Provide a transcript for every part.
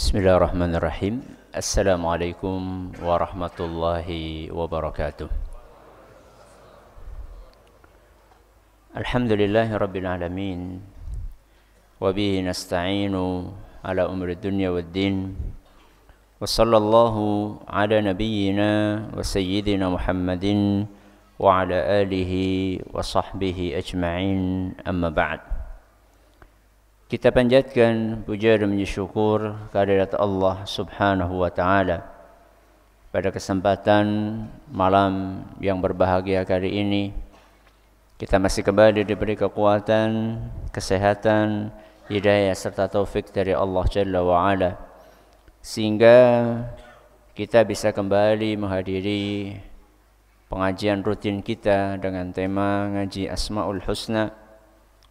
بسم الله الرحمن الرحيم السلام عليكم ورحمة الله وبركاته الحمد لله رب العالمين وبه نستعين على أمر الدنيا والدين وصلى الله على نبينا وسيدنا محمد وعلى آله وصحبه أجمعين أما بعد Kita panjatkan puja dan syukur kehadirat Allah Subhanahu wa taala. Pada kesempatan malam yang berbahagia kali ini, kita masih kembali diberi kekuatan, kesehatan, hidayah serta taufik dari Allah Jalla wa ala. Sehingga kita bisa kembali menghadiri pengajian rutin kita dengan tema ngaji Asmaul Husna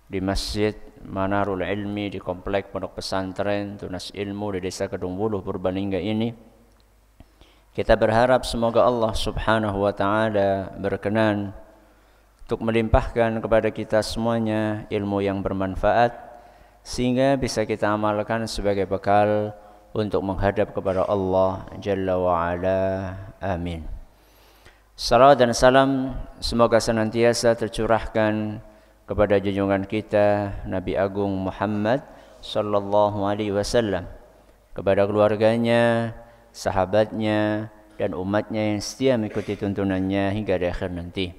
di Masjid Manarul Ilmi di Komplek Pondok Pesantren Tunas Ilmu di Desa Kedung Wuluh Purbalingga ini. Kita berharap semoga Allah Subhanahu wa taala berkenan untuk melimpahkan kepada kita semuanya ilmu yang bermanfaat sehingga bisa kita amalkan sebagai bekal untuk menghadap kepada Allah Jalla wa Ala. Amin. Salam dan salam semoga senantiasa tercurahkan kepada junjungan kita Nabi Agung Muhammad sallallahu alaihi wasallam kepada keluarganya, sahabatnya dan umatnya yang setia mengikuti tuntunannya hingga di akhir nanti.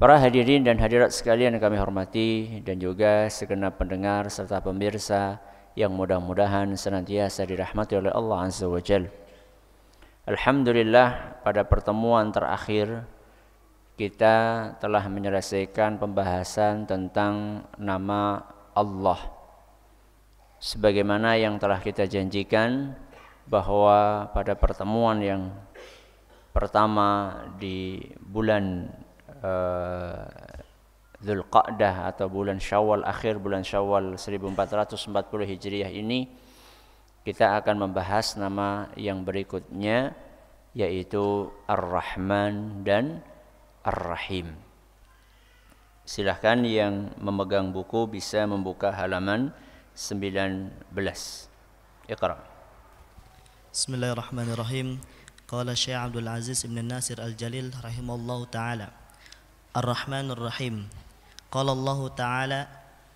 Para hadirin dan hadirat sekalian yang kami hormati dan juga segenap pendengar serta pemirsa yang mudah-mudahan senantiasa dirahmati oleh Allah Azza wa Jalla. Alhamdulillah pada pertemuan terakhir kita telah menyelesaikan pembahasan tentang nama Allah sebagaimana yang telah kita janjikan bahwa pada pertemuan yang pertama di bulan eh, Zulqa'dah atau bulan Syawal akhir bulan Syawal 1440 Hijriah ini kita akan membahas nama yang berikutnya yaitu Ar-Rahman dan Ar-Rahim. Silahkan yang memegang buku bisa membuka halaman 19. Iqra. Bismillahirrahmanirrahim. Qala Syekh Abdul Aziz Ibn Nasir Al-Jalil rahimallahu taala. Ar-Rahmanur Rahim. Qala Allah taala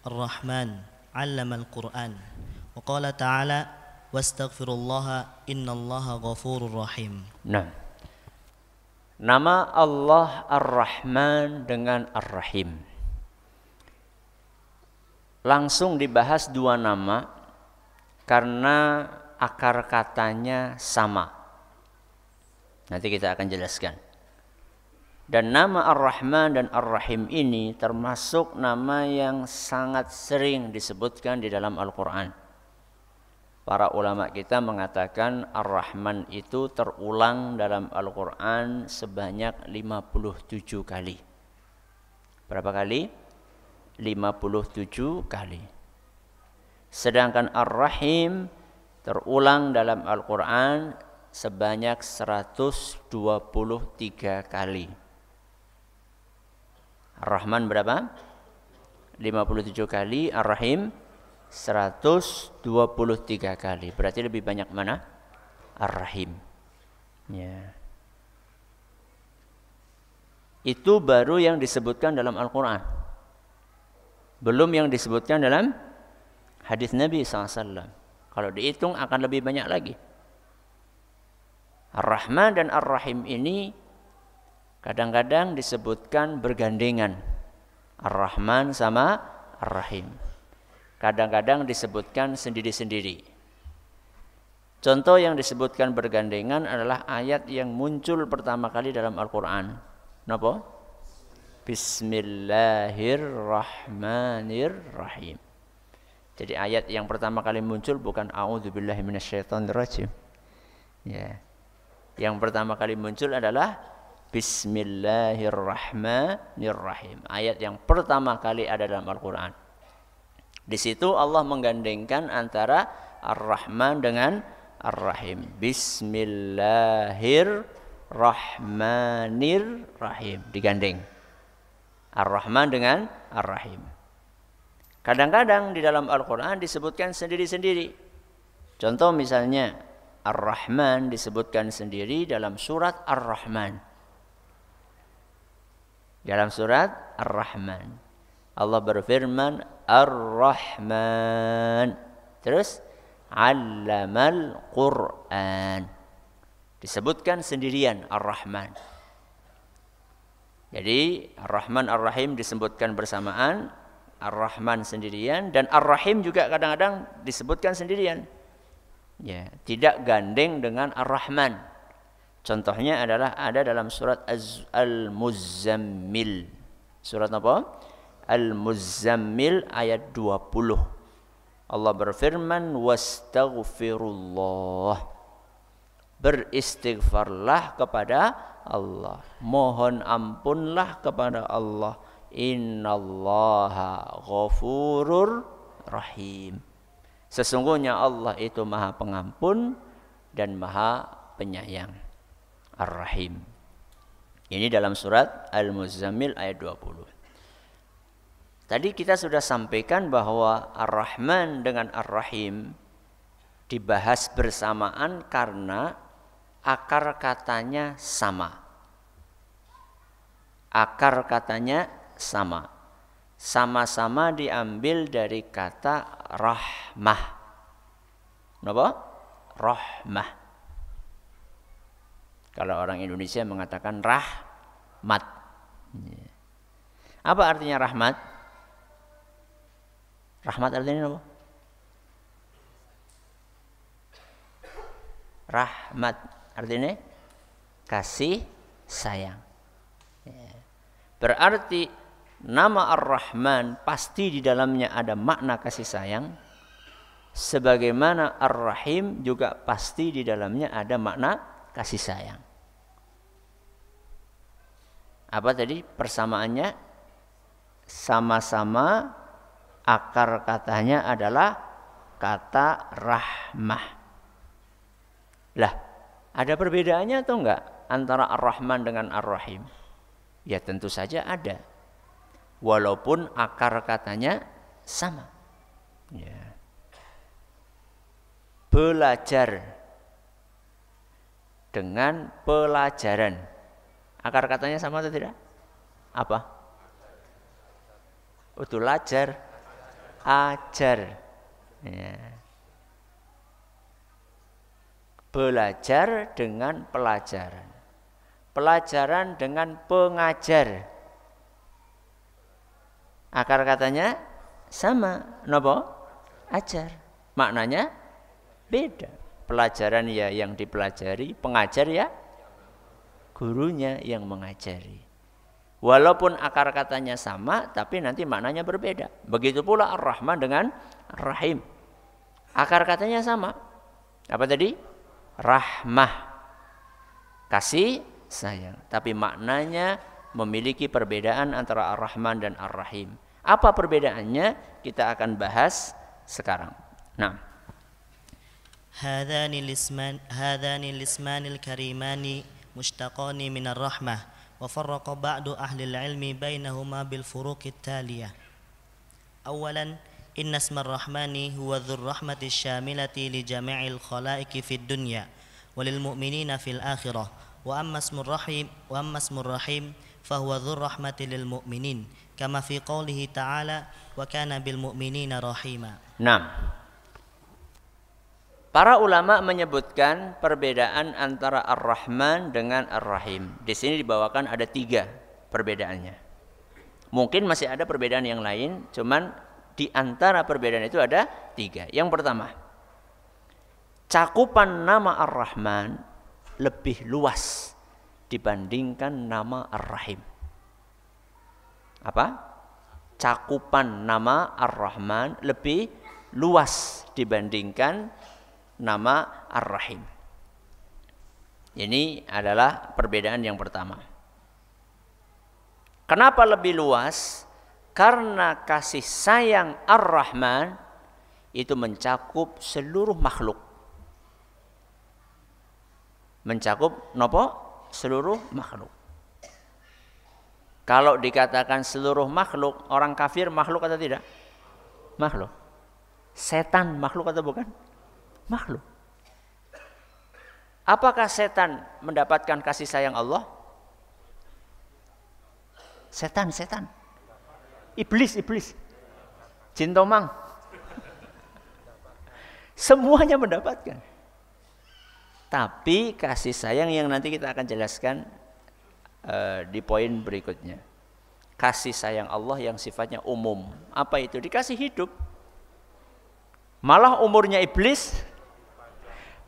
Ar-Rahman 'allama al-Qur'an. Wa qala taala واستغفر الله إن الله غفور رحيم نعم Nama Allah Ar-Rahman dengan Ar-Rahim. Langsung dibahas dua nama karena akar katanya sama. Nanti kita akan jelaskan. Dan nama Ar-Rahman dan Ar-Rahim ini termasuk nama yang sangat sering disebutkan di dalam Al-Quran. Para ulama kita mengatakan Ar-Rahman itu terulang dalam Al-Quran sebanyak 57 kali. Berapa kali? 57 kali. Sedangkan Ar-Rahim terulang dalam Al-Quran sebanyak 123 kali. Ar-Rahman berapa? 57 kali. Ar-Rahim 123 kali. Berarti lebih banyak mana? Ar-Rahim. Ya. Itu baru yang disebutkan dalam Al-Qur'an. Belum yang disebutkan dalam hadis Nabi SAW. Kalau dihitung akan lebih banyak lagi. Ar-Rahman dan Ar-Rahim ini kadang-kadang disebutkan bergandengan. Ar-Rahman sama Ar-Rahim kadang-kadang disebutkan sendiri-sendiri. Contoh yang disebutkan bergandengan adalah ayat yang muncul pertama kali dalam Al-Quran. Napa? Bismillahirrahmanirrahim. Jadi ayat yang pertama kali muncul bukan A'udzubillahi minasyaitonirrajim. Ya. Yang pertama kali muncul adalah Bismillahirrahmanirrahim. Ayat yang pertama kali ada dalam Al-Qur'an. Di situ Allah menggandengkan antara Ar-Rahman dengan Ar-Rahim. Bismillahirrahmanirrahim. Digandeng. Ar-Rahman dengan Ar-Rahim. Kadang-kadang di dalam Al-Quran disebutkan sendiri-sendiri. Contoh misalnya, Ar-Rahman disebutkan sendiri dalam surat Ar-Rahman. Dalam surat Ar-Rahman. Allah berfirman Ar-Rahman. Terus Allamal Quran. Disebutkan sendirian Ar-Rahman. Jadi Ar-Rahman Ar-Rahim disebutkan bersamaan, Ar-Rahman sendirian dan Ar-Rahim juga kadang-kadang disebutkan sendirian. Ya, tidak gandeng dengan Ar-Rahman. Contohnya adalah ada dalam surat Az Al-Muzammil. Surat apa? al muzzammil ayat 20. Allah berfirman wastaghfirullah. Beristighfarlah kepada Allah. Mohon ampunlah kepada Allah. Innallaha ghafurur rahim. Sesungguhnya Allah itu Maha Pengampun dan Maha Penyayang. Ar-Rahim. Ini dalam surat al muzzammil ayat 20. Tadi kita sudah sampaikan bahwa Ar-Rahman dengan Ar-Rahim dibahas bersamaan karena akar katanya sama. Akar katanya sama. Sama-sama diambil dari kata rahmah. Kenapa? Rahmah. Kalau orang Indonesia mengatakan rahmat. Apa artinya rahmat? Rahmat artinya apa? Rahmat artinya kasih sayang. Ya. Berarti nama Ar-Rahman pasti di dalamnya ada makna kasih sayang sebagaimana Ar-Rahim juga pasti di dalamnya ada makna kasih sayang. Apa tadi persamaannya? Sama-sama akar katanya adalah kata rahmah. Lah, ada perbedaannya atau enggak antara Ar-Rahman dengan Ar-Rahim? Ya tentu saja ada. Walaupun akar katanya sama. Ya. Belajar dengan pelajaran. Akar katanya sama atau tidak? Apa? Itu lajar ajar. Ya. Belajar dengan pelajaran. Pelajaran dengan pengajar. Akar katanya sama, nopo? Ajar. Maknanya beda. Pelajaran ya yang dipelajari, pengajar ya gurunya yang mengajari. Walaupun akar katanya sama, tapi nanti maknanya berbeda. Begitu pula Ar-Rahman dengan rahim Akar katanya sama. Apa tadi? Rahmah. Kasih, sayang. Tapi maknanya memiliki perbedaan antara Ar-Rahman dan Ar-Rahim. Apa perbedaannya? Kita akan bahas sekarang. Nah. هذان الاسمان هذان الاسمان الكريمان مشتقان وفرق بعض أهل العلم بينهما بالفروق التالية أولا إن اسم الرحمن هو ذو الرحمة الشاملة لجميع الخلائق في الدنيا وللمؤمنين في الآخرة وأما اسم الرحيم وأما اسم الرحيم فهو ذو الرحمة للمؤمنين كما في قوله تعالى وكان بالمؤمنين رحيما نعم Para ulama menyebutkan perbedaan antara Ar-Rahman dengan Ar-Rahim. Di sini dibawakan ada tiga perbedaannya. Mungkin masih ada perbedaan yang lain, cuman di antara perbedaan itu ada tiga. Yang pertama, cakupan nama Ar-Rahman lebih luas dibandingkan nama Ar-Rahim. Apa? Cakupan nama Ar-Rahman lebih luas dibandingkan nama Ar-Rahim. Ini adalah perbedaan yang pertama. Kenapa lebih luas? Karena kasih sayang Ar-Rahman itu mencakup seluruh makhluk. Mencakup nopo seluruh makhluk. Kalau dikatakan seluruh makhluk, orang kafir makhluk atau tidak? Makhluk. Setan makhluk atau bukan? makhluk. Apakah setan mendapatkan kasih sayang Allah? Setan, setan. Iblis, iblis. Jin tomang. Semuanya mendapatkan. Tapi kasih sayang yang nanti kita akan jelaskan uh, di poin berikutnya. Kasih sayang Allah yang sifatnya umum. Apa itu? Dikasih hidup. Malah umurnya iblis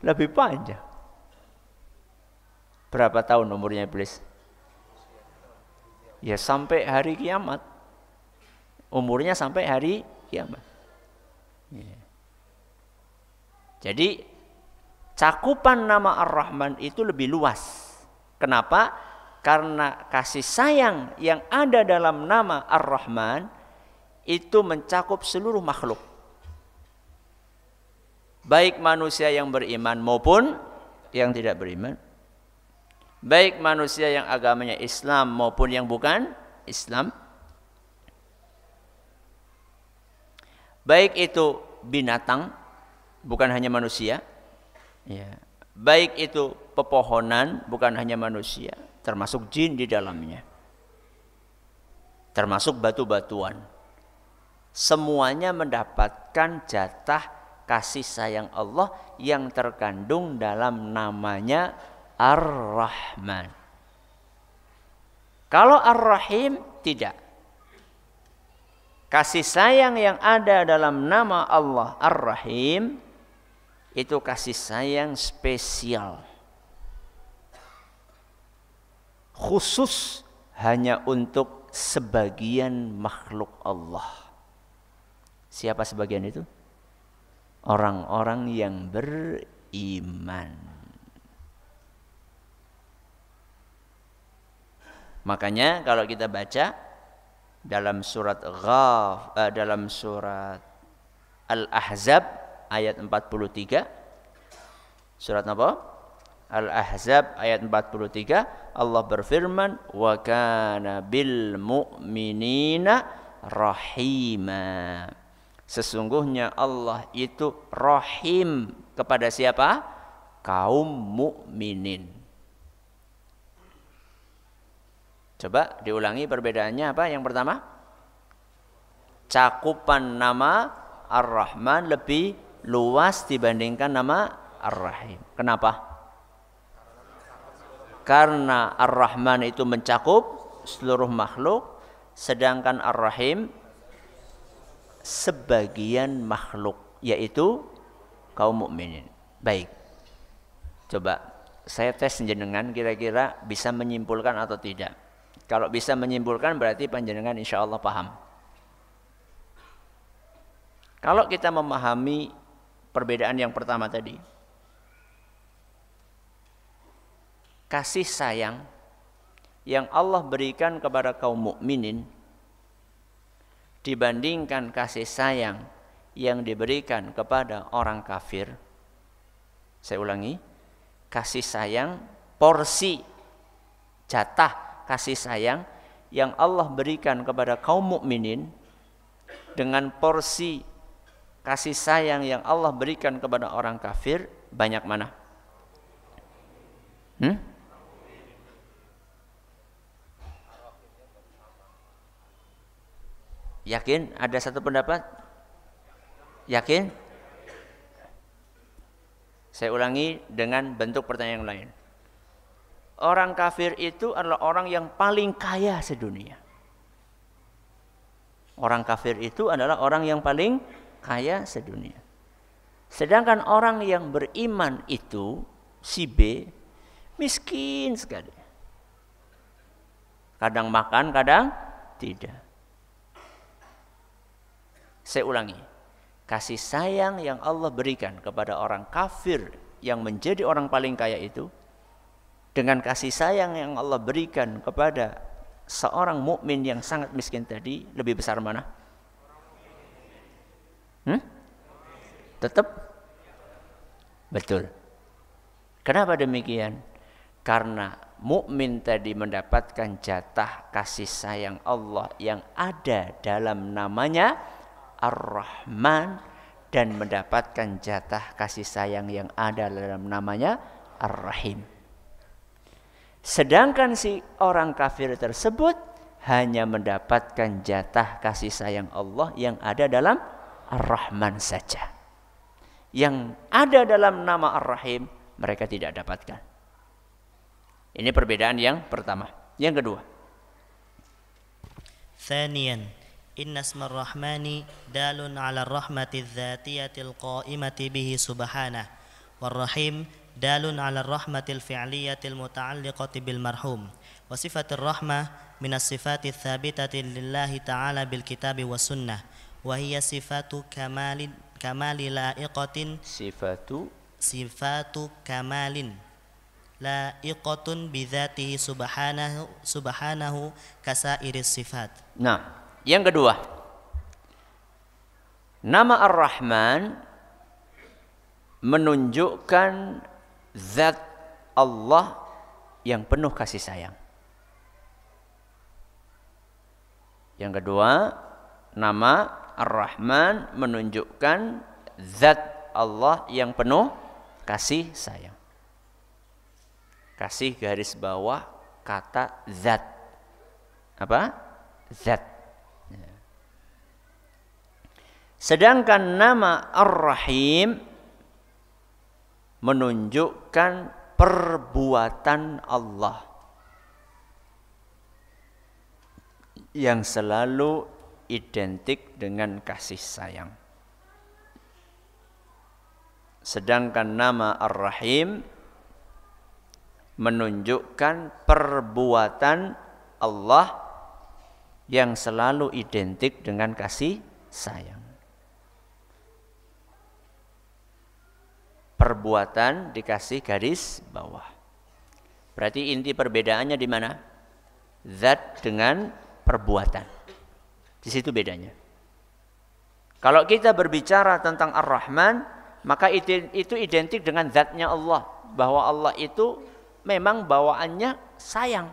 lebih panjang. Berapa tahun umurnya iblis? Ya sampai hari kiamat. Umurnya sampai hari kiamat. Iya. Jadi cakupan nama Ar-Rahman itu lebih luas. Kenapa? Karena kasih sayang yang ada dalam nama Ar-Rahman itu mencakup seluruh makhluk baik manusia yang beriman maupun yang tidak beriman baik manusia yang agamanya Islam maupun yang bukan Islam baik itu binatang bukan hanya manusia ya baik itu pepohonan bukan hanya manusia termasuk jin di dalamnya termasuk batu-batuan semuanya mendapatkan jatah kasih sayang Allah yang terkandung dalam namanya Ar-Rahman. Kalau Ar-Rahim tidak. Kasih sayang yang ada dalam nama Allah Ar-Rahim itu kasih sayang spesial. Khusus hanya untuk sebagian makhluk Allah. Siapa sebagian itu? orang-orang yang beriman. Makanya kalau kita baca dalam surat Ghaf eh, dalam surat Al-Ahzab ayat 43 surat apa? Al-Ahzab ayat 43 Allah berfirman wa kana bil mu'minina rahimah. Sesungguhnya Allah itu rahim kepada siapa? Kaum mukminin. Coba diulangi perbedaannya apa? Yang pertama, cakupan nama Ar-Rahman lebih luas dibandingkan nama Ar-Rahim. Kenapa? Karena Ar-Rahman itu mencakup seluruh makhluk, sedangkan Ar-Rahim sebagian makhluk yaitu kaum mukminin. Baik. Coba saya tes jenengan kira-kira bisa menyimpulkan atau tidak. Kalau bisa menyimpulkan berarti panjenengan insya Allah paham. Kalau kita memahami perbedaan yang pertama tadi, kasih sayang yang Allah berikan kepada kaum mukminin dibandingkan kasih sayang yang diberikan kepada orang kafir. Saya ulangi, kasih sayang porsi jatah kasih sayang yang Allah berikan kepada kaum mukminin dengan porsi kasih sayang yang Allah berikan kepada orang kafir banyak mana? Hmm? Yakin? Ada satu pendapat? Yakin? Saya ulangi dengan bentuk pertanyaan yang lain. Orang kafir itu adalah orang yang paling kaya sedunia. Orang kafir itu adalah orang yang paling kaya sedunia. Sedangkan orang yang beriman itu, si B, miskin sekali. Kadang makan, kadang tidak. Saya ulangi, kasih sayang yang Allah berikan kepada orang kafir yang menjadi orang paling kaya itu dengan kasih sayang yang Allah berikan kepada seorang mukmin yang sangat miskin tadi lebih besar mana? Hmm? Tetap betul. Kenapa demikian? Karena mukmin tadi mendapatkan jatah kasih sayang Allah yang ada dalam namanya Ar-Rahman dan mendapatkan jatah kasih sayang yang ada dalam namanya Ar-Rahim. Sedangkan si orang kafir tersebut hanya mendapatkan jatah kasih sayang Allah yang ada dalam Ar-Rahman saja. Yang ada dalam nama Ar-Rahim mereka tidak dapatkan. Ini perbedaan yang pertama. Yang kedua. Thanian. إن اسم الرحمن دال على الرحمة الذاتية القائمة به سبحانه والرحيم دال على الرحمة الفعلية المتعلقة بالمرحوم وصفة الرحمة من الصفات الثابتة لله تعالى بالكتاب والسنة وهي صفات كمال كمال لائقة صفات صفات كمال لائقة بذاته سبحانه سبحانه كسائر الصفات نعم Yang kedua, nama Ar-Rahman menunjukkan zat Allah yang penuh kasih sayang. Yang kedua, nama Ar-Rahman menunjukkan zat Allah yang penuh kasih sayang. Kasih garis bawah kata zat. Apa? Zat. Sedangkan nama Ar-Rahim menunjukkan perbuatan Allah yang selalu identik dengan kasih sayang. Sedangkan nama Ar-Rahim menunjukkan perbuatan Allah yang selalu identik dengan kasih sayang. perbuatan dikasih garis bawah. Berarti inti perbedaannya di mana? Zat dengan perbuatan. Di situ bedanya. Kalau kita berbicara tentang Ar-Rahman, maka itu identik dengan zatnya Allah, bahwa Allah itu memang bawaannya sayang.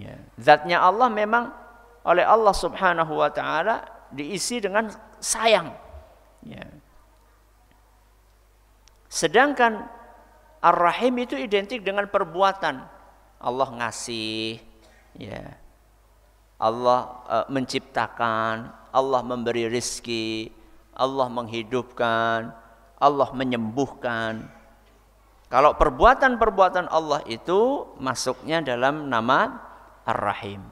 Ya, zatnya Allah memang oleh Allah Subhanahu wa taala diisi dengan sayang. Ya. Sedangkan Ar-Rahim itu identik dengan perbuatan. Allah ngasih, ya. Allah e, menciptakan, Allah memberi rizki, Allah menghidupkan, Allah menyembuhkan. Kalau perbuatan-perbuatan Allah itu masuknya dalam nama Ar-Rahim.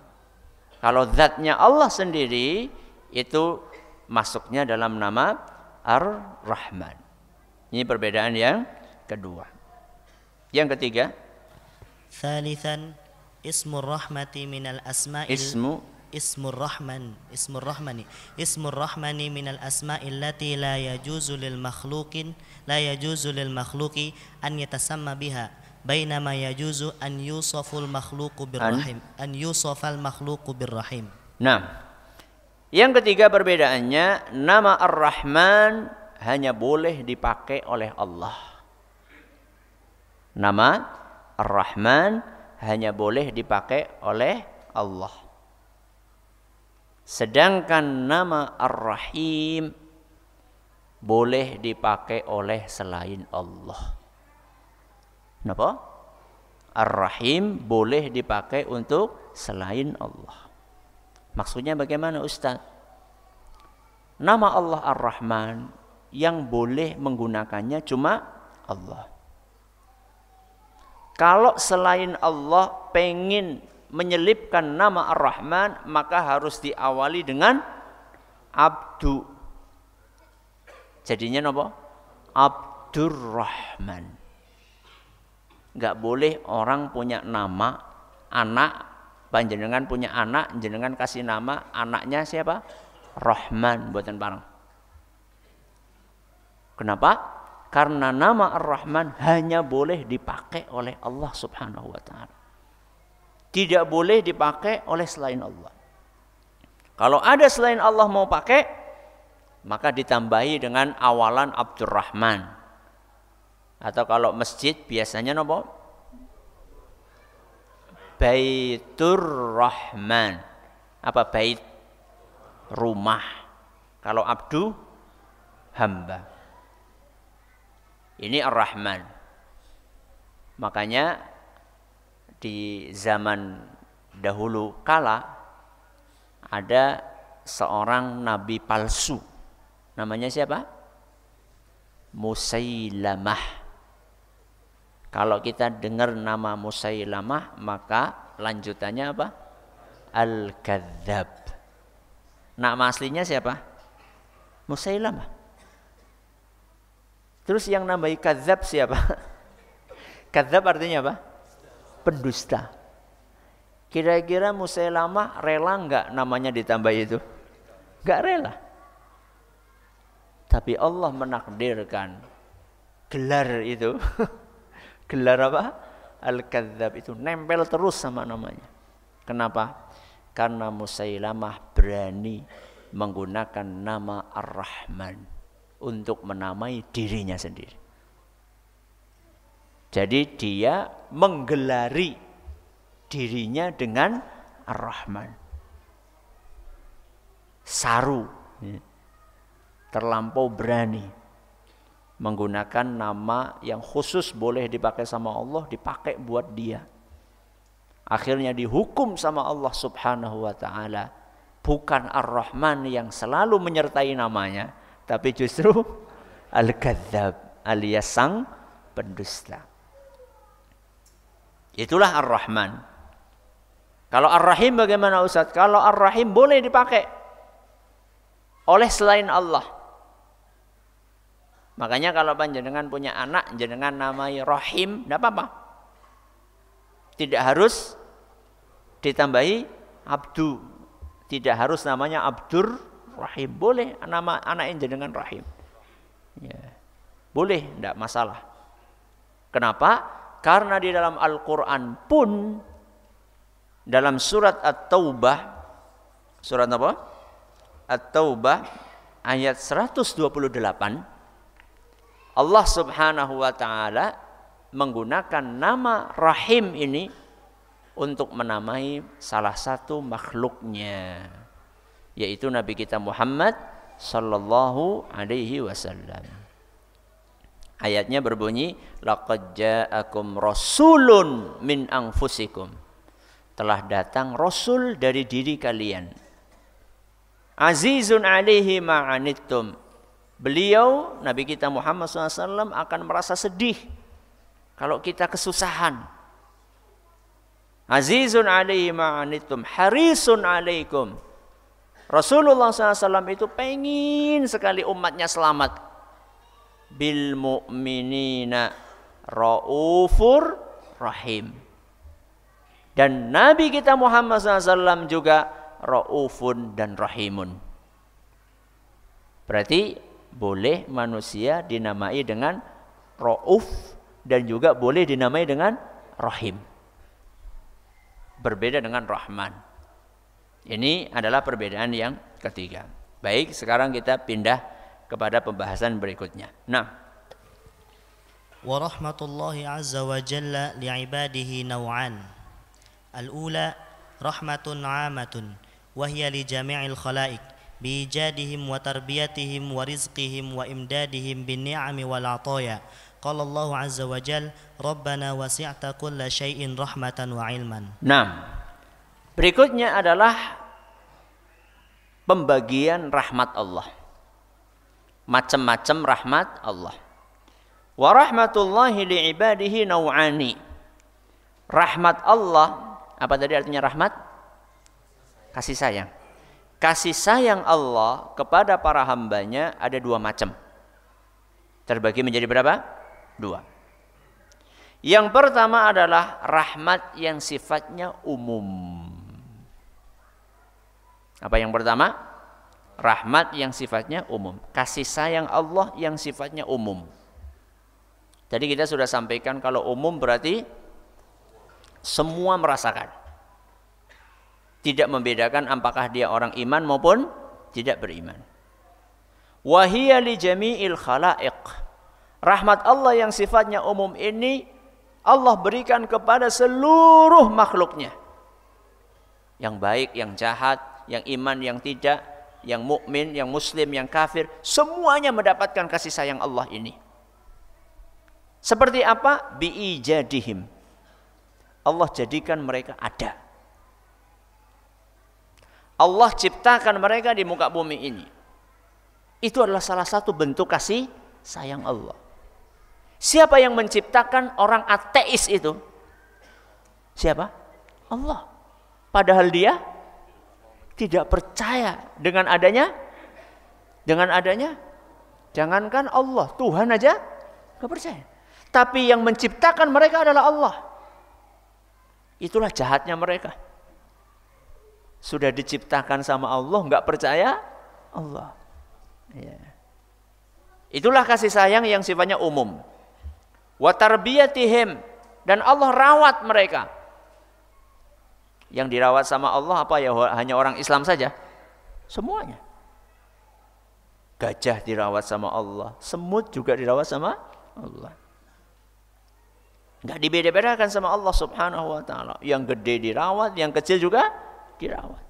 Kalau zatnya Allah sendiri itu masuknya dalam nama Ar-Rahman. Ini perbedaan yang kedua. Yang ketiga. Thalithan ismur rahmati minal asma'il. Ismu ismur rahman ismur rahmani ismur rahmani minal asma'il lati la yajuzu lil makhlukin. la yajuzu lil makhluki an yatasamma biha bainama yajuzu an yusaful makhluqu birrahim an, an yusafal makhluqu birrahim nah yang ketiga perbedaannya nama ar-rahman hanya boleh dipakai oleh Allah. Nama Ar-Rahman hanya boleh dipakai oleh Allah. Sedangkan nama Ar-Rahim boleh dipakai oleh selain Allah. Kenapa? Ar-Rahim boleh dipakai untuk selain Allah. Maksudnya bagaimana Ustaz? Nama Allah Ar-Rahman yang boleh menggunakannya cuma Allah. Kalau selain Allah pengen menyelipkan nama Ar-Rahman, maka harus diawali dengan abdu. Jadinya apa? Abdurrahman. Enggak boleh orang punya nama anak panjenengan punya anak, jenengan kasih nama anaknya siapa? Rahman buatan barang. Kenapa? Karena nama Ar-Rahman hanya boleh dipakai oleh Allah Subhanahu wa taala. Tidak boleh dipakai oleh selain Allah. Kalau ada selain Allah mau pakai, maka ditambahi dengan awalan Abdurrahman. Atau kalau masjid biasanya nopo? Baitur Rahman. Apa bait? Rumah. Kalau abdu hamba. Ini Ar-Rahman. Makanya di zaman dahulu kala ada seorang nabi palsu. Namanya siapa? Musailamah. Kalau kita dengar nama Musailamah, maka lanjutannya apa? Al-Kadzab. Nama aslinya siapa? Musailamah. Terus yang nambahi kadzab siapa? kadzab artinya apa? Pendusta. Kira-kira Musailamah rela nggak namanya ditambah itu? Nggak rela. Tapi Allah menakdirkan gelar itu. gelar apa? Al-Kadzab itu nempel terus sama namanya. Kenapa? Karena Musailamah berani menggunakan nama Ar-Rahman untuk menamai dirinya sendiri. Jadi dia menggelari dirinya dengan Ar-Rahman. Saru ya. terlampau berani menggunakan nama yang khusus boleh dipakai sama Allah dipakai buat dia. Akhirnya dihukum sama Allah Subhanahu wa taala bukan Ar-Rahman yang selalu menyertai namanya tapi justru al-kadzab alias sang pendusta. Itulah Ar-Rahman. Kalau Ar-Rahim bagaimana Ustaz? Kalau Ar-Rahim boleh dipakai oleh selain Allah. Makanya kalau panjenengan punya anak, jenengan namai Rahim, tidak apa-apa. Tidak harus ditambahi Abdu. Tidak harus namanya Abdur Rahim. Boleh nama anak jenengan Rahim. Ya. Boleh, tidak masalah. Kenapa? Karena di dalam Al-Quran pun, dalam surat At-Taubah, surat apa? At-Taubah, ayat 128, Allah subhanahu wa ta'ala menggunakan nama Rahim ini untuk menamai salah satu makhluknya yaitu Nabi kita Muhammad sallallahu alaihi wasallam. Ayatnya berbunyi laqad ja'akum rasulun min anfusikum. Telah datang rasul dari diri kalian. Azizun alaihi ma'anittum. Beliau Nabi kita Muhammad SAW akan merasa sedih kalau kita kesusahan. Azizun alaihi ma'anittum harisun alaikum Rasulullah SAW itu pengin sekali umatnya selamat. Bil mu'minina ra'ufur rahim. Dan Nabi kita Muhammad SAW juga ra'ufun dan rahimun. Berarti boleh manusia dinamai dengan ra'uf dan juga boleh dinamai dengan rahim. Berbeda dengan rahman. Ini adalah perbedaan yang ketiga. Baik, sekarang kita pindah kepada pembahasan berikutnya. Nah, ورحمة الله عز وجل لعباده نوعان. الأولى رحمة عامة وهي لجميع الخلائق بإيجادهم وتربيتهم ورزقهم وإمدادهم بالنعم والعطايا. قال الله عز وجل: ربنا وسعت كل شيء رحمة وعلما. نعم. Berikutnya adalah pembagian rahmat Allah. Macam-macam rahmat Allah. Wa rahmatullahi li ibadihi naw'ani. Rahmat Allah, apa tadi artinya rahmat? Kasih sayang. Kasih sayang Allah kepada para hambanya ada dua macam. Terbagi menjadi berapa? Dua. Yang pertama adalah rahmat yang sifatnya umum apa yang pertama? Rahmat yang sifatnya umum, kasih sayang Allah yang sifatnya umum. Jadi kita sudah sampaikan kalau umum berarti semua merasakan. Tidak membedakan apakah dia orang iman maupun tidak beriman. Wahia li jami'il khalaiq. Rahmat Allah yang sifatnya umum ini Allah berikan kepada seluruh makhluknya. Yang baik, yang jahat, yang iman, yang tidak, yang mukmin, yang muslim, yang kafir, semuanya mendapatkan kasih sayang Allah ini. Seperti apa? Bi'ijadihim. Allah jadikan mereka ada. Allah ciptakan mereka di muka bumi ini. Itu adalah salah satu bentuk kasih sayang Allah. Siapa yang menciptakan orang ateis itu? Siapa? Allah. Padahal dia tidak percaya dengan adanya dengan adanya jangankan Allah, Tuhan aja nggak percaya. Tapi yang menciptakan mereka adalah Allah. Itulah jahatnya mereka. Sudah diciptakan sama Allah, nggak percaya Allah. Ya. Itulah kasih sayang yang sifatnya umum. Watarbiyatihim dan Allah rawat mereka yang dirawat sama Allah apa ya hanya orang Islam saja? Semuanya. Gajah dirawat sama Allah, semut juga dirawat sama Allah. nggak dibeda-bedakan sama Allah Subhanahu wa taala. Yang gede dirawat, yang kecil juga dirawat.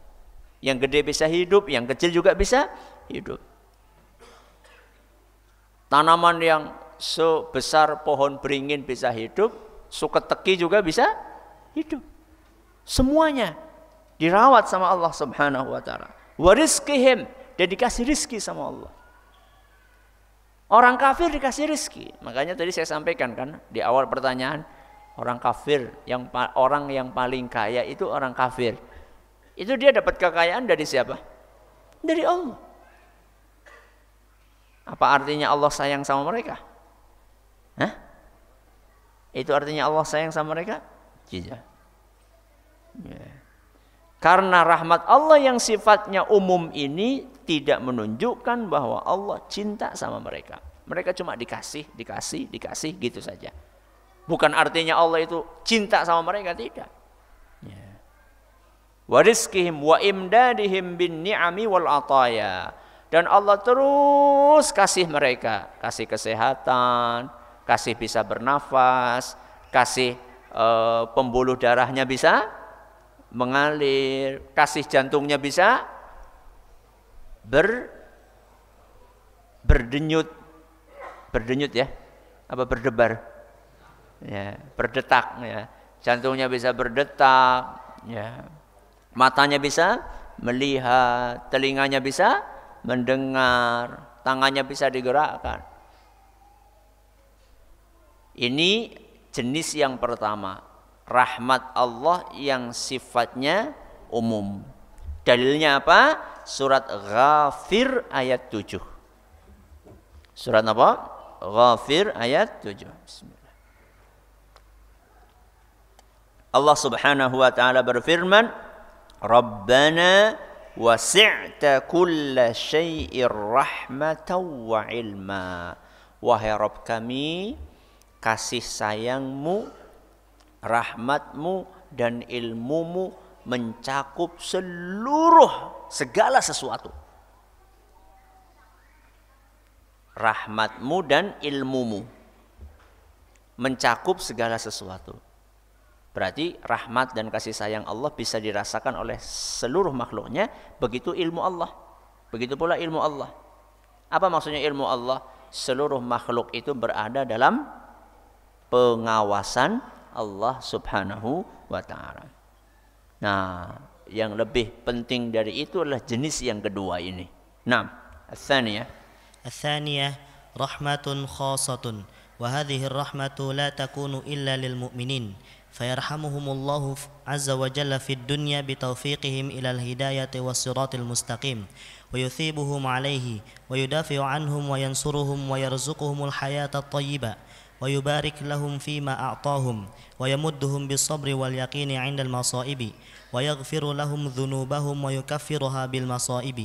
Yang gede bisa hidup, yang kecil juga bisa hidup. Tanaman yang sebesar pohon beringin bisa hidup, suketeki juga bisa hidup. Semuanya dirawat sama Allah Subhanahu wa taala. Wa rizqihim, dedikasi dikasih rizki sama Allah. Orang kafir dikasih rizki. Makanya tadi saya sampaikan kan di awal pertanyaan, orang kafir yang orang yang paling kaya itu orang kafir. Itu dia dapat kekayaan dari siapa? Dari Allah. Apa artinya Allah sayang sama mereka? Hah? Itu artinya Allah sayang sama mereka? Tidak. Karena rahmat Allah yang sifatnya umum ini tidak menunjukkan bahwa Allah cinta sama mereka. Mereka cuma dikasih, dikasih, dikasih gitu saja. Bukan artinya Allah itu cinta sama mereka, tidak. Ya. Wariskihim wa imdadihim bin ni'ami wal ataya. Dan Allah terus kasih mereka. Kasih kesehatan, kasih bisa bernafas, kasih uh, pembuluh darahnya bisa mengalir, kasih jantungnya bisa ber berdenyut. Berdenyut ya. Apa berdebar? Ya, berdetak ya. Jantungnya bisa berdetak, ya. Matanya bisa melihat, telinganya bisa mendengar, tangannya bisa digerakkan. Ini jenis yang pertama rahmat Allah yang sifatnya umum. Dalilnya apa? Surat Ghafir ayat 7. Surat apa? Ghafir ayat 7. Bismillah. Allah Subhanahu wa taala berfirman, "Rabbana wasi'ta kulla syai'ir rahmatan wa ilma." Wahai Rabb kami, kasih sayangmu rahmatmu dan ilmumu mencakup seluruh segala sesuatu. Rahmatmu dan ilmumu mencakup segala sesuatu. Berarti rahmat dan kasih sayang Allah bisa dirasakan oleh seluruh makhluknya, begitu ilmu Allah. Begitu pula ilmu Allah. Apa maksudnya ilmu Allah? Seluruh makhluk itu berada dalam pengawasan Allah Subhanahu wa taala. Nah, yang lebih penting dari itu adalah jenis yang kedua ini. Naam, ats-tsaniyah. Ats-tsaniyah وهذه khassatun لا تكون rahmatu للمؤمنين فيرحمهم الله عز وجل في الدنيا بتوفيقهم jalla fid dunya المستقيم ويثيبهم عليه ويدافع عنهم وينصرهم ويرزقهم الحياة الطيبة ويبارك لهم فيما أعطاهم ويمدهم بالصبر واليقين عند المصائب ويغفر لهم ذنوبهم ويكفرها بالمصائب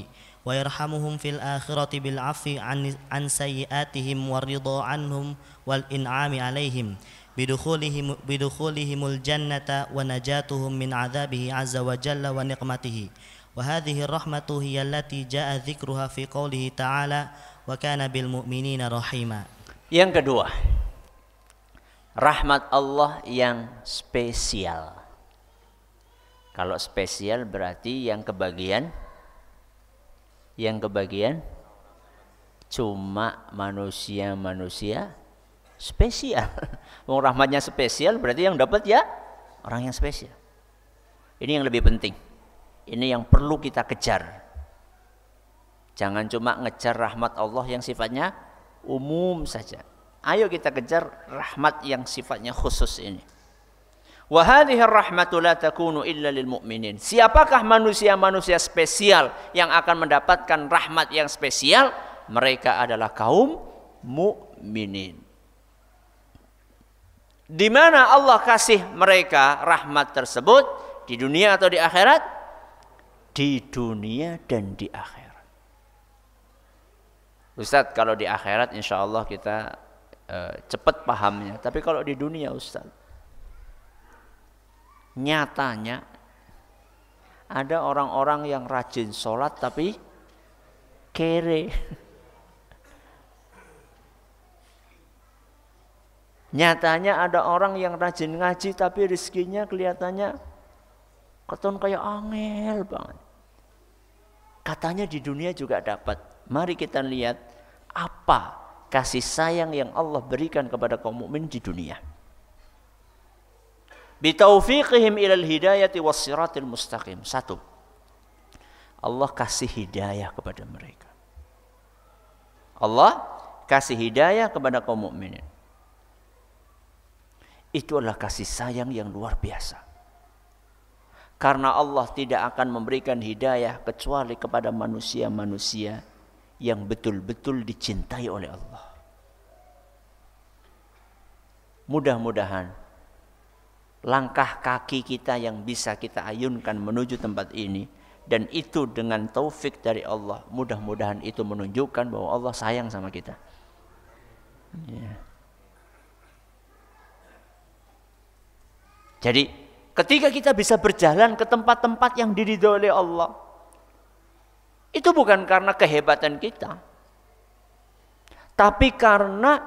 ويرحمهم في الآخرة بالعفو عن, عن سيئاتهم والرضا عنهم والإنعام عليهم بدخولهم, بدخولهم الجنة ونجاتهم من عذابه عز وجل ونقمته وهذه الرحمة هي التي جاء ذكرها في قوله تعالى وكان بالمؤمنين رحيما Yang kedua, rahmat Allah yang spesial. Kalau spesial berarti yang kebagian yang kebagian cuma manusia-manusia spesial. Wong rahmatnya spesial berarti yang dapat ya orang yang spesial. Ini yang lebih penting. Ini yang perlu kita kejar. Jangan cuma ngejar rahmat Allah yang sifatnya umum saja. Ayo kita kejar rahmat yang sifatnya khusus ini. illa lil mu'minin. Siapakah manusia-manusia spesial yang akan mendapatkan rahmat yang spesial? Mereka adalah kaum mukminin. Di mana Allah kasih mereka rahmat tersebut? Di dunia atau di akhirat? Di dunia dan di akhirat. Ustadz, kalau di akhirat insya Allah kita Eh, cepat pahamnya. Tapi kalau di dunia Ustaz, nyatanya ada orang-orang yang rajin sholat tapi kere. Nyatanya ada orang yang rajin ngaji tapi rezekinya kelihatannya keton kayak angel banget. Katanya di dunia juga dapat. Mari kita lihat apa kasih sayang yang Allah berikan kepada kaum mukmin di dunia. Bitaufiqihim ilal hidayati wassiratil mustaqim. Satu. Allah kasih hidayah kepada mereka. Allah kasih hidayah kepada kaum mukminin. Itu adalah kasih sayang yang luar biasa. Karena Allah tidak akan memberikan hidayah kecuali kepada manusia-manusia yang betul-betul dicintai oleh Allah. Mudah-mudahan langkah kaki kita yang bisa kita ayunkan menuju tempat ini dan itu dengan taufik dari Allah mudah-mudahan itu menunjukkan bahwa Allah sayang sama kita yeah. jadi ketika kita bisa berjalan ke tempat-tempat yang diridhoi oleh Allah itu bukan karena kehebatan kita. Tapi karena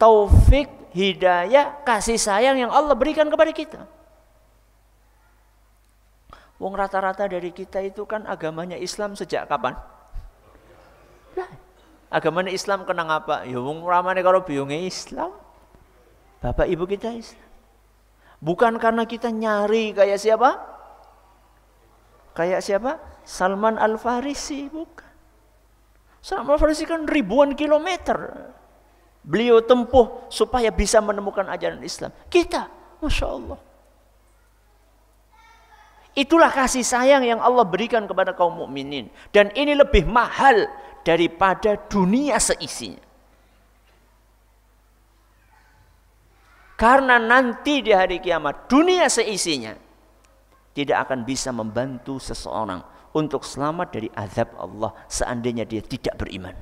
taufik, hidayah, kasih sayang yang Allah berikan kepada kita. Wong rata-rata dari kita itu kan agamanya Islam sejak kapan? Nah, agamanya Islam kenang apa? Ya wong ramane karo biyunge Islam. Bapak ibu kita Islam. Bukan karena kita nyari kayak siapa? Kayak siapa? Salman Al-Farisi bukan. Salman Al-Farisi kan ribuan kilometer. Beliau tempuh supaya bisa menemukan ajaran Islam. Kita, Masya Allah. Itulah kasih sayang yang Allah berikan kepada kaum mukminin dan ini lebih mahal daripada dunia seisinya. Karena nanti di hari kiamat dunia seisinya tidak akan bisa membantu seseorang untuk selamat dari azab Allah seandainya dia tidak beriman.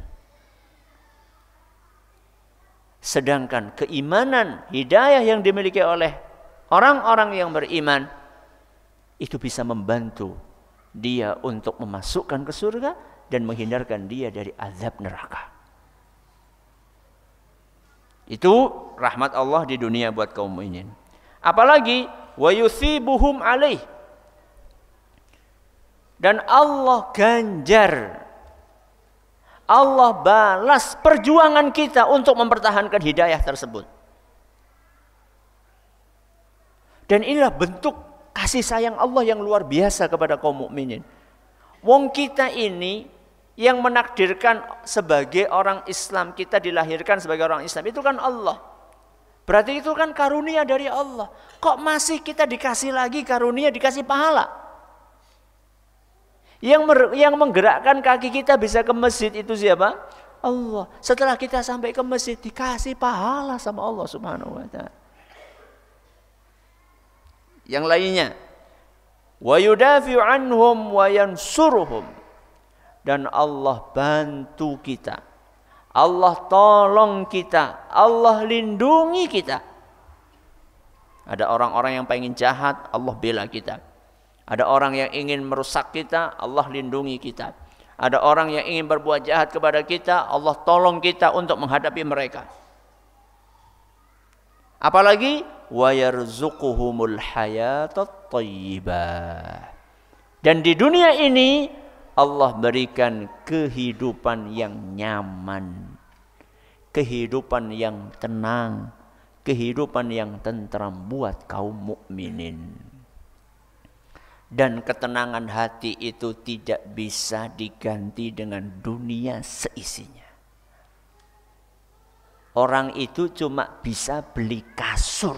Sedangkan keimanan, hidayah yang dimiliki oleh orang-orang yang beriman itu bisa membantu dia untuk memasukkan ke surga dan menghindarkan dia dari azab neraka. Itu rahmat Allah di dunia buat kaum mukminin. Apalagi wa yusibuhum 'alaihi dan Allah ganjar Allah balas perjuangan kita untuk mempertahankan hidayah tersebut. Dan inilah bentuk kasih sayang Allah yang luar biasa kepada kaum mukminin. Wong kita ini yang menakdirkan sebagai orang Islam kita dilahirkan sebagai orang Islam itu kan Allah. Berarti itu kan karunia dari Allah. Kok masih kita dikasih lagi karunia, dikasih pahala? Yang yang menggerakkan kaki kita bisa ke masjid itu siapa? Allah. Setelah kita sampai ke masjid dikasih pahala sama Allah Subhanahu wa taala. Yang lainnya, wa yudafi'u anhum wa yansuruhum. Dan Allah bantu kita. Allah tolong kita, Allah lindungi kita. Ada orang-orang yang pengen jahat, Allah bela kita. Ada orang yang ingin merusak kita, Allah lindungi kita. Ada orang yang ingin berbuat jahat kepada kita, Allah tolong kita untuk menghadapi mereka. Apalagi wayarzuquhumul hayatat thayyibah. Dan di dunia ini Allah berikan kehidupan yang nyaman, kehidupan yang tenang, kehidupan yang tentram buat kaum mukminin dan ketenangan hati itu tidak bisa diganti dengan dunia seisinya. Orang itu cuma bisa beli kasur,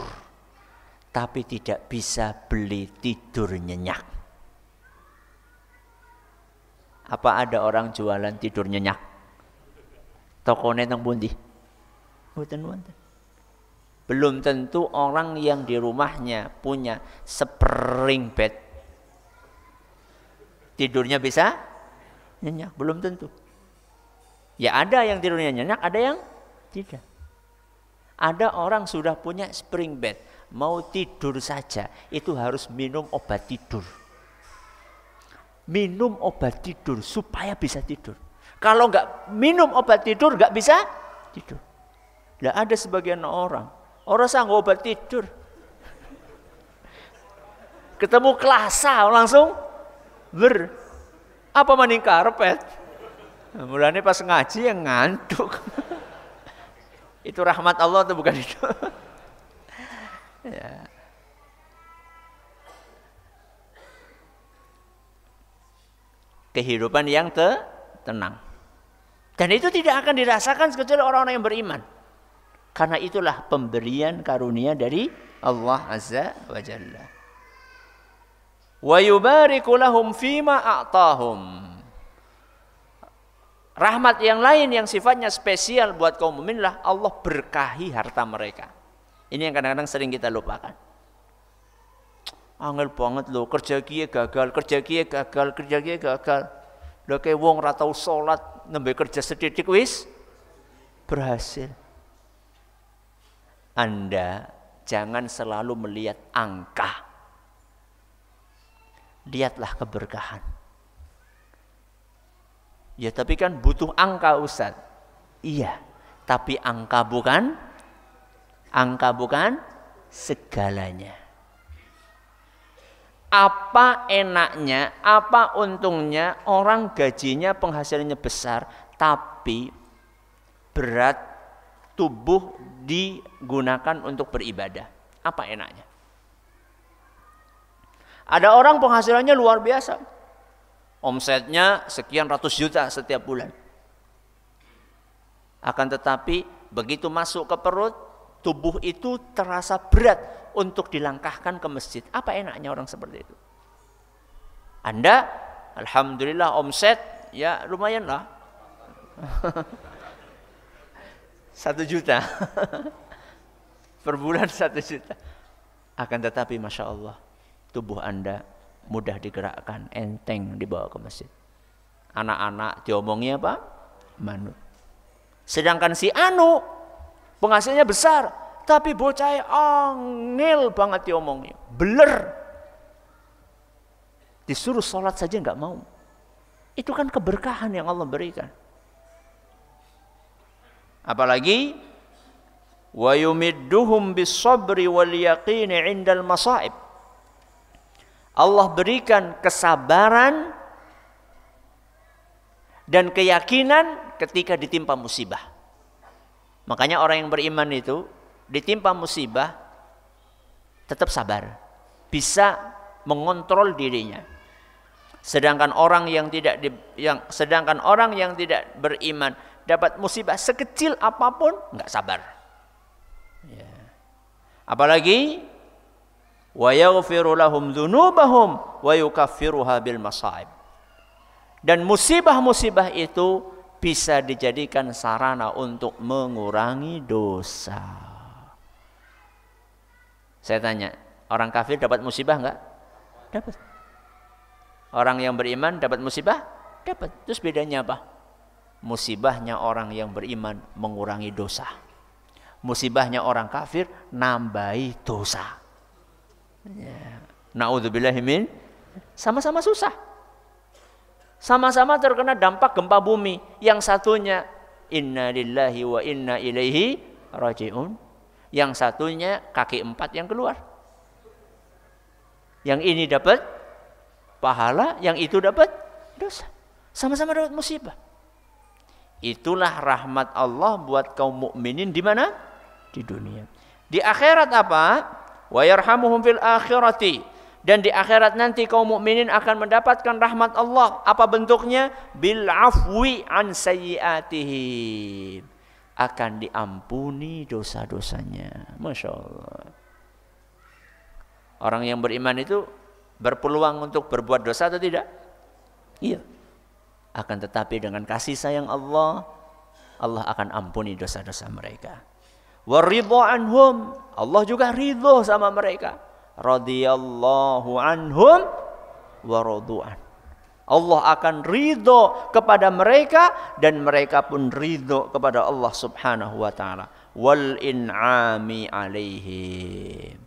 tapi tidak bisa beli tidur nyenyak. Apa ada orang jualan tidur nyenyak? Tokonya teng pundi? Belum tentu orang yang di rumahnya punya spring bed tidurnya bisa nyenyak, belum tentu. Ya ada yang tidurnya nyenyak, ada yang tidak. Ada orang sudah punya spring bed, mau tidur saja, itu harus minum obat tidur. Minum obat tidur supaya bisa tidur. Kalau nggak minum obat tidur nggak bisa tidur. Nggak ada sebagian orang, orang sanggup obat tidur. Ketemu kelasa langsung ber apa maning karpet nah, mulane pas ngaji yang ngantuk itu rahmat Allah atau bukan itu ya. kehidupan yang te tenang dan itu tidak akan dirasakan kecuali orang-orang yang beriman karena itulah pemberian karunia dari Allah Azza wa Jalla wa yubariku lahum fima a'tahum. Rahmat yang lain yang sifatnya spesial buat kaum mukmin lah Allah berkahi harta mereka. Ini yang kadang-kadang sering kita lupakan. Angel banget loh, kerja kia gagal, kerja kia gagal, kerja kia gagal. Lo kayak wong ratau sholat salat, nembe kerja sedikit wis berhasil. Anda jangan selalu melihat angka lihatlah keberkahan. Ya tapi kan butuh angka Ustaz. Iya, tapi angka bukan angka bukan segalanya. Apa enaknya, apa untungnya orang gajinya penghasilannya besar tapi berat tubuh digunakan untuk beribadah. Apa enaknya? Ada orang penghasilannya luar biasa. Omsetnya sekian ratus juta setiap bulan. Akan tetapi begitu masuk ke perut, tubuh itu terasa berat untuk dilangkahkan ke masjid. Apa enaknya orang seperti itu? Anda, alhamdulillah omset ya lumayan lah. satu juta per bulan satu juta. Akan tetapi masya Allah tubuh Anda mudah digerakkan, enteng dibawa ke masjid. Anak-anak diomongnya apa? manu. Sedangkan si Anu penghasilnya besar, tapi bocah angel banget diomongnya, beler. Disuruh sholat saja nggak mau. Itu kan keberkahan yang Allah berikan. Apalagi wa yumidduhum bis sabri wal yaqini 'indal masaib Allah berikan kesabaran dan keyakinan ketika ditimpa musibah. Makanya orang yang beriman itu ditimpa musibah tetap sabar, bisa mengontrol dirinya. Sedangkan orang yang tidak di, yang sedangkan orang yang tidak beriman dapat musibah sekecil apapun nggak sabar. Ya. Apalagi wa yaghfiru lahum dzunubahum wa yukaffiruha bil masaib. Dan musibah-musibah itu bisa dijadikan sarana untuk mengurangi dosa. Saya tanya, orang kafir dapat musibah enggak? Dapat. Orang yang beriman dapat musibah? Dapat. Terus bedanya apa? Musibahnya orang yang beriman mengurangi dosa. Musibahnya orang kafir nambahi dosa. Ya. sama-sama susah. Sama-sama terkena dampak gempa bumi. Yang satunya inna lillahi wa inna ilaihi rajiun. Yang satunya kaki empat yang keluar. Yang ini dapat pahala, yang itu dapat dosa. Sama-sama dapat musibah. Itulah rahmat Allah buat kaum mukminin di mana? Di dunia. Di akhirat apa? wa yarhamuhum fil akhirati dan di akhirat nanti kaum mukminin akan mendapatkan rahmat Allah apa bentuknya bil afwi an sayyiatihi akan diampuni dosa-dosanya Masya Allah orang yang beriman itu berpeluang untuk berbuat dosa atau tidak iya akan tetapi dengan kasih sayang Allah Allah akan ampuni dosa-dosa mereka Waridho anhum. Allah juga ridho sama mereka. radhiyallahu anhum waridhoan Allah akan ridho kepada mereka dan mereka pun ridho kepada Allah Subhanahu wa taala. Wal in'ami alaihim.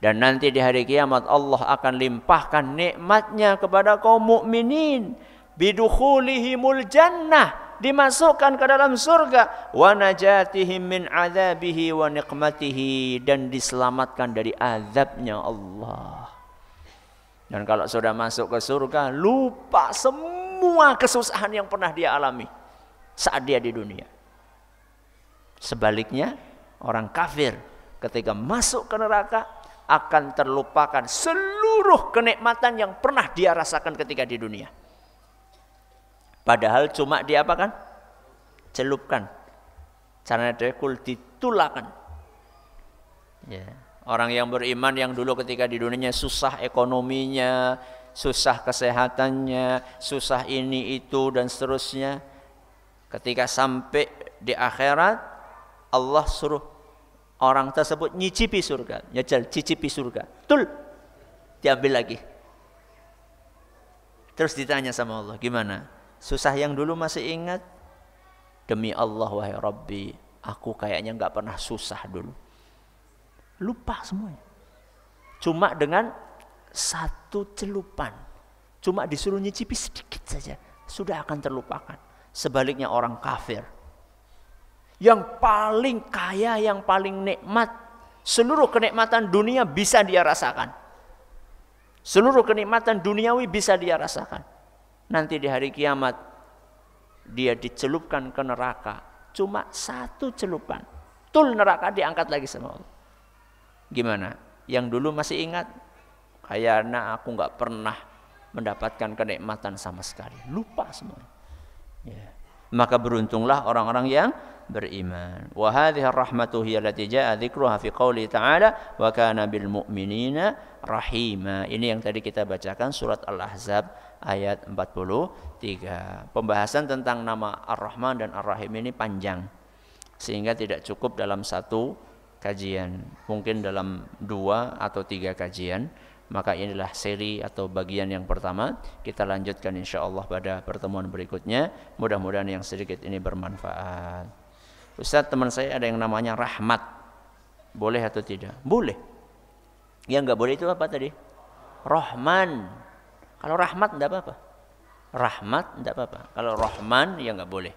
Dan nanti di hari kiamat Allah akan limpahkan nikmatnya kepada kaum mukminin bidukhulihimul jannah dimasukkan ke dalam surga wa najatihim min azabihi wa niqmatihi dan diselamatkan dari azabnya Allah. Dan kalau sudah masuk ke surga, lupa semua kesusahan yang pernah dia alami saat dia di dunia. Sebaliknya, orang kafir ketika masuk ke neraka akan terlupakan seluruh kenikmatan yang pernah dia rasakan ketika di dunia. Padahal cuma diapakan? Celupkan. Caranya dekul ditulakan. Ya. Orang yang beriman yang dulu ketika di dunianya susah ekonominya, susah kesehatannya, susah ini itu dan seterusnya. Ketika sampai di akhirat Allah suruh orang tersebut nyicipi surga, nyajal, cicipi surga. Tul diambil lagi. Terus ditanya sama Allah, gimana? Susah yang dulu masih ingat? Demi Allah wahai Rabbi, aku kayaknya nggak pernah susah dulu. Lupa semuanya. Cuma dengan satu celupan. Cuma disuruh nyicipi sedikit saja. Sudah akan terlupakan. Sebaliknya orang kafir. Yang paling kaya, yang paling nikmat. Seluruh kenikmatan dunia bisa dia rasakan. Seluruh kenikmatan duniawi bisa dia rasakan nanti di hari kiamat dia dicelupkan ke neraka cuma satu celupan tul neraka diangkat lagi sama Allah gimana yang dulu masih ingat kayaknya aku nggak pernah mendapatkan kenikmatan sama sekali lupa semua ya. maka beruntunglah orang-orang yang beriman wa hadhihi rahmatu hiya allati jaa dzikruha fi qouli ta'ala wa kana bil mu'minina rahima ini yang tadi kita bacakan surat al-ahzab ayat 43. Pembahasan tentang nama Ar-Rahman dan Ar-Rahim ini panjang sehingga tidak cukup dalam satu kajian, mungkin dalam dua atau tiga kajian. Maka inilah seri atau bagian yang pertama. Kita lanjutkan insya Allah pada pertemuan berikutnya. Mudah-mudahan yang sedikit ini bermanfaat. Ustaz teman saya ada yang namanya Rahmat. Boleh atau tidak? Boleh. Yang nggak boleh itu apa tadi? Rahman. Kalau rahmat tidak apa-apa. Rahmat tidak apa-apa. Kalau Rahman ya nggak boleh.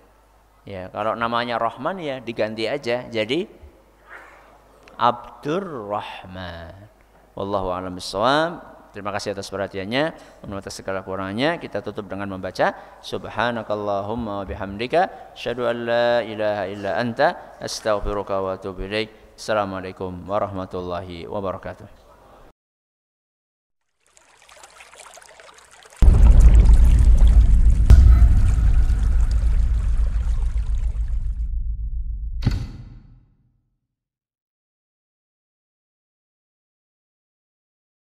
Ya, kalau namanya Rahman ya diganti aja jadi Abdurrahman. Wallahu a'lam bishawab. Terima kasih atas perhatiannya. Menurut atas segala kurangnya. Kita tutup dengan membaca Subhanakallahumma wa bihamdika asyhadu an la ilaha illa anta astaghfiruka wa atubu ilaik. Assalamualaikum warahmatullahi wabarakatuh.